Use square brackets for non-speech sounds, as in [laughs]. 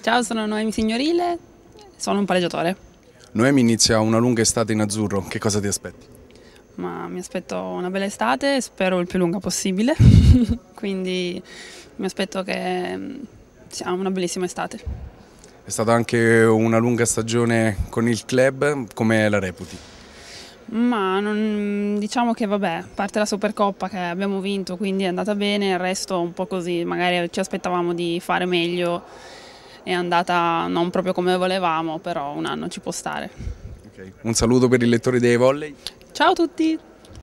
Ciao, sono Noemi Signorile, sono un palleggiatore. Noemi inizia una lunga estate in azzurro, che cosa ti aspetti? Ma mi aspetto una bella estate, spero il più lunga possibile, [laughs] quindi mi aspetto che mm, sia una bellissima estate. È stata anche una lunga stagione con il club, come la reputi? Ma non, mm, diciamo che vabbè, a parte la Supercoppa che abbiamo vinto, quindi è andata bene, il resto un po' così, magari ci aspettavamo di fare meglio è andata non proprio come volevamo, però un anno ci può stare. Okay. Un saluto per i lettori dei volley. Ciao a tutti!